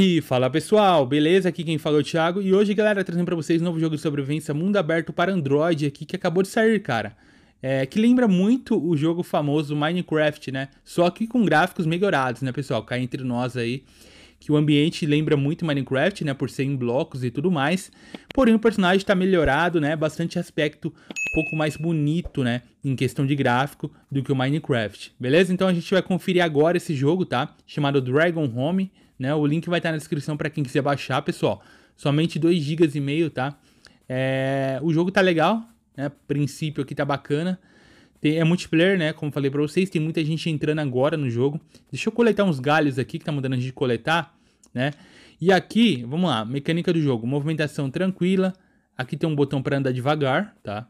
E fala pessoal, beleza? Aqui quem fala é o Thiago e hoje, galera, trazendo para vocês um novo jogo de sobrevivência mundo aberto para Android aqui que acabou de sair, cara. É, que lembra muito o jogo famoso Minecraft, né? Só que com gráficos melhorados, né, pessoal? Cai entre nós aí, que o ambiente lembra muito Minecraft, né? Por ser em blocos e tudo mais. Porém, o personagem está melhorado, né? Bastante aspecto, um pouco mais bonito, né? Em questão de gráfico do que o Minecraft, beleza? Então a gente vai conferir agora esse jogo, tá? Chamado Dragon Home né? O link vai estar tá na descrição para quem quiser baixar, pessoal. Somente 2 GB e meio, tá? É, o jogo tá legal, né? Princípio aqui tá bacana. Tem, é multiplayer, né? Como falei para vocês, tem muita gente entrando agora no jogo. Deixa eu coletar uns galhos aqui que tá mandando a gente coletar, né? E aqui, vamos lá, mecânica do jogo, movimentação tranquila. Aqui tem um botão para andar devagar, tá?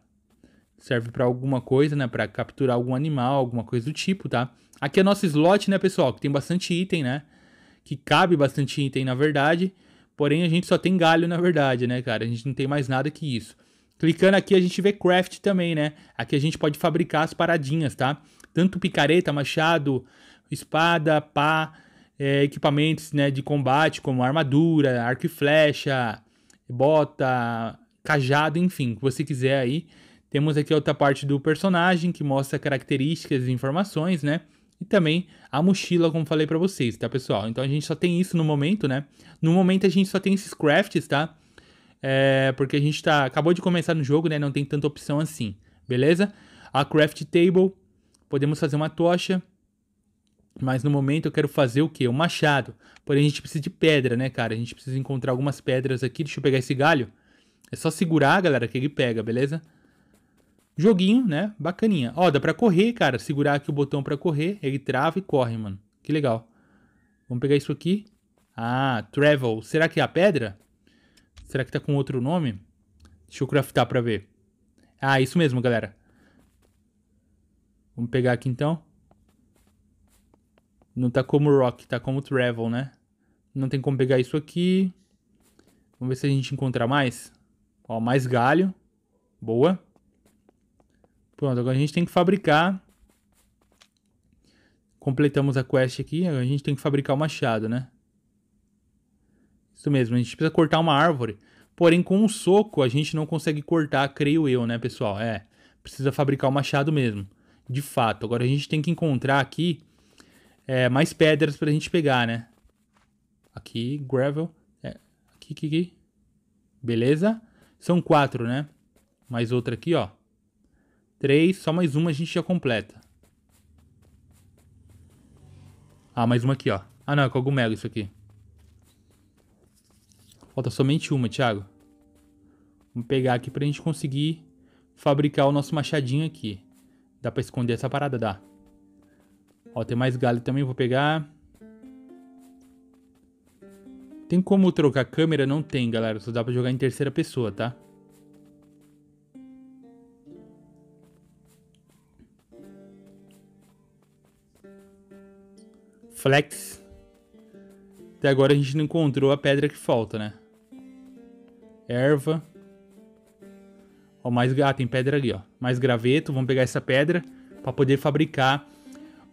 Serve para alguma coisa, né? Para capturar algum animal, alguma coisa do tipo, tá? Aqui é nosso slot, né, pessoal? Que tem bastante item, né? que cabe bastante item na verdade, porém a gente só tem galho na verdade, né, cara? A gente não tem mais nada que isso. Clicando aqui a gente vê craft também, né? Aqui a gente pode fabricar as paradinhas, tá? Tanto picareta, machado, espada, pá, é, equipamentos né, de combate como armadura, arco e flecha, bota, cajado, enfim, o que você quiser aí. Temos aqui outra parte do personagem que mostra características e informações, né? e também a mochila, como falei para vocês, tá, pessoal? Então a gente só tem isso no momento, né? No momento a gente só tem esses crafts, tá? É, porque a gente tá, acabou de começar no jogo, né? Não tem tanta opção assim, beleza? A craft table, podemos fazer uma tocha, mas no momento eu quero fazer o quê? O um machado. Porém a gente precisa de pedra, né, cara? A gente precisa encontrar algumas pedras aqui. Deixa eu pegar esse galho. É só segurar, galera, que ele pega, beleza? Joguinho, né? Bacaninha. Ó, dá pra correr, cara. Segurar aqui o botão pra correr. Ele trava e corre, mano. Que legal. Vamos pegar isso aqui. Ah, Travel. Será que é a pedra? Será que tá com outro nome? Deixa eu craftar pra ver. Ah, isso mesmo, galera. Vamos pegar aqui então. Não tá como Rock, tá como Travel, né? Não tem como pegar isso aqui. Vamos ver se a gente encontra mais. Ó, mais galho. Boa. Pronto, agora a gente tem que fabricar. Completamos a quest aqui, agora a gente tem que fabricar o machado, né? Isso mesmo, a gente precisa cortar uma árvore. Porém, com um soco a gente não consegue cortar, creio eu, né, pessoal? É, precisa fabricar o machado mesmo, de fato. Agora a gente tem que encontrar aqui é, mais pedras pra gente pegar, né? Aqui, gravel. É, aqui, aqui, aqui. Beleza? São quatro, né? Mais outra aqui, ó. 3, só mais uma a gente já completa. Ah, mais uma aqui, ó. Ah, não, é cogumelo isso aqui. Falta somente uma, Thiago. Vamos pegar aqui pra gente conseguir fabricar o nosso machadinho aqui. Dá pra esconder essa parada? Dá. Ó, tem mais galho também, vou pegar. Tem como trocar câmera? Não tem, galera. Só dá pra jogar em terceira pessoa, tá? Tá? Flex. Até agora a gente não encontrou a pedra que falta, né? Erva. Ó, mais... Ah, tem pedra ali, ó. Mais graveto. Vamos pegar essa pedra para poder fabricar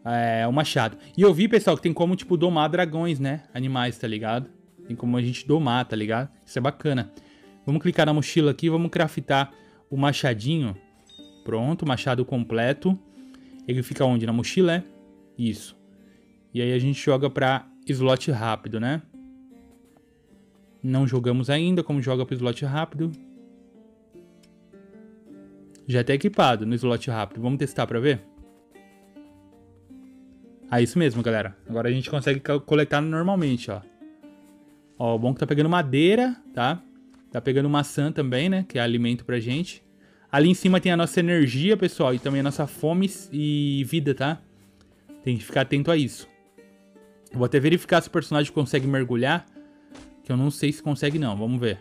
é, o machado. E eu vi, pessoal, que tem como, tipo, domar dragões, né? Animais, tá ligado? Tem como a gente domar, tá ligado? Isso é bacana. Vamos clicar na mochila aqui, vamos craftar o machadinho. Pronto, machado completo. Ele fica onde? Na mochila, é? Isso. E aí a gente joga para slot rápido, né? Não jogamos ainda, como joga para slot rápido. Já tá equipado no slot rápido. Vamos testar para ver? Ah, isso mesmo, galera. Agora a gente consegue coletar normalmente, ó. Ó, o bom é que tá pegando madeira, tá? Tá pegando maçã também, né? Que é alimento pra gente. Ali em cima tem a nossa energia, pessoal, e também a nossa fome e vida, tá? Tem que ficar atento a isso. Eu vou até verificar se o personagem consegue mergulhar. Que eu não sei se consegue não, vamos ver.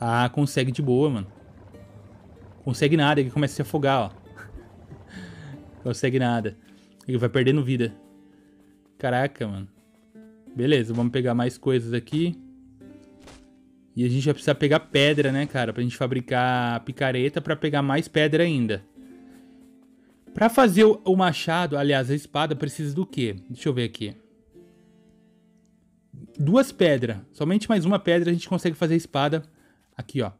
Ah, consegue de boa, mano. Consegue nada, ele começa a se afogar, ó. consegue nada. Ele vai perdendo vida. Caraca, mano. Beleza, vamos pegar mais coisas aqui. E a gente vai precisar pegar pedra, né, cara? Pra gente fabricar picareta pra pegar mais pedra ainda. Para fazer o machado, aliás, a espada precisa do quê? Deixa eu ver aqui. Duas pedras. Somente mais uma pedra a gente consegue fazer a espada. Aqui, ó.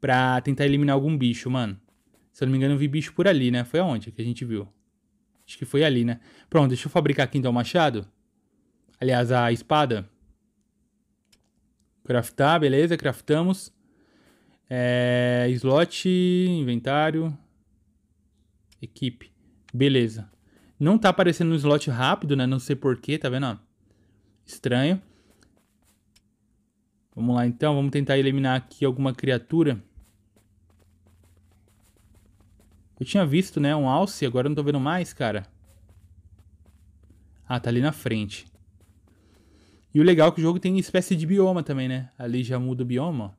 Pra tentar eliminar algum bicho, mano. Se eu não me engano, eu vi bicho por ali, né? Foi aonde que a gente viu? Acho que foi ali, né? Pronto, deixa eu fabricar aqui então o machado. Aliás, a espada. Craftar, beleza. Craftamos. É, slot, inventário. Equipe. Beleza. Não tá aparecendo no slot rápido, né? Não sei porquê, tá vendo? Ó? Estranho. Vamos lá então, vamos tentar eliminar aqui alguma criatura. Eu tinha visto, né, um alce, agora eu não tô vendo mais, cara. Ah, tá ali na frente. E o legal é que o jogo tem espécie de bioma também, né? Ali já muda o bioma, ó.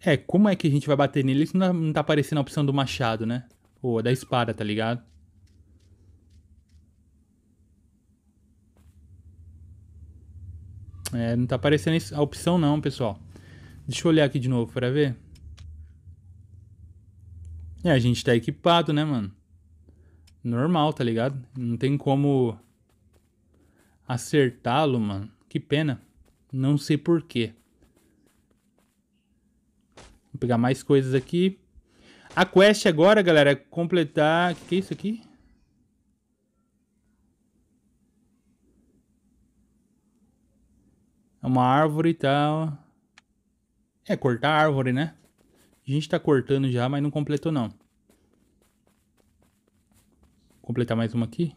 É, como é que a gente vai bater nele se tá, não, tá aparecendo a opção do machado, né? Ou da espada, tá ligado? É, não tá aparecendo a opção não, pessoal. Deixa eu olhar aqui de novo pra ver. É, a gente tá equipado, né, mano? Normal, tá ligado? Não tem como acertá-lo, mano. Que pena. Não sei porquê. Vou pegar mais coisas aqui. A quest agora, galera, é completar... O que, que é isso aqui? É uma árvore e tal. É, cortar a árvore, né? A gente tá cortando já, mas não completou não. Vou completar mais uma aqui.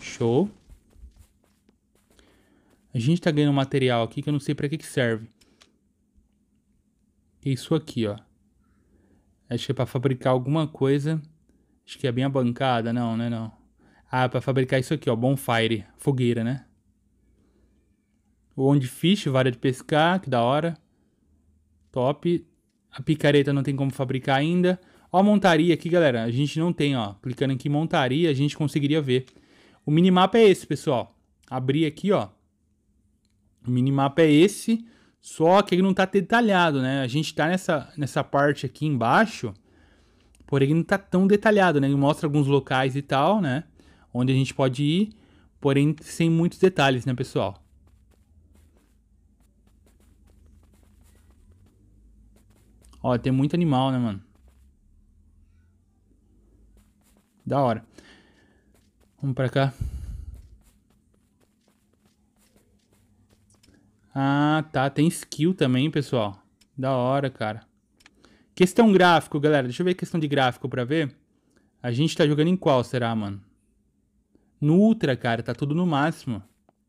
Show. A gente tá ganhando um material aqui que eu não sei para que, que serve. É isso aqui, ó. Acho que é pra fabricar alguma coisa. Acho que é bem a bancada, não, né, não. Ah, é pra fabricar isso aqui, ó. Bonfire, fogueira, né? O onde fish, vara de pescar, que da hora. Top. A picareta não tem como fabricar ainda. Ó, montaria aqui, galera. A gente não tem, ó. Clicando aqui em montaria, a gente conseguiria ver. O minimapa é esse, pessoal. Abrir aqui, ó. O minimapa é esse, só que ele não está detalhado, né? A gente está nessa, nessa parte aqui embaixo, porém não está tão detalhado, né? Ele mostra alguns locais e tal, né? Onde a gente pode ir, porém sem muitos detalhes, né, pessoal? Ó, tem muito animal, né, mano? Da hora. Vamos pra cá. Ah, tá. Tem skill também, pessoal. Da hora, cara. Questão gráfico, galera. Deixa eu ver a questão de gráfico pra ver. A gente tá jogando em qual, será, mano? No Ultra, cara. Tá tudo no máximo.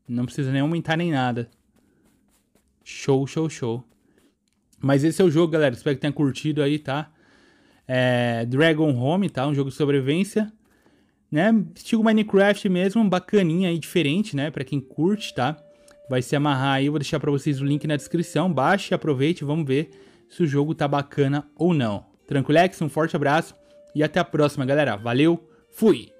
Não precisa nem aumentar nem nada. Show, show, show. Mas esse é o jogo, galera. Espero que tenha curtido aí, tá? É Dragon Home, tá? Um jogo de sobrevivência. Né? Estilo Minecraft mesmo. Bacaninha aí, diferente, né? Pra quem curte, tá? vai se amarrar aí. Vou deixar para vocês o link na descrição. Baixe, aproveite, vamos ver se o jogo tá bacana ou não. Tranquilex, um forte abraço e até a próxima, galera. Valeu, fui!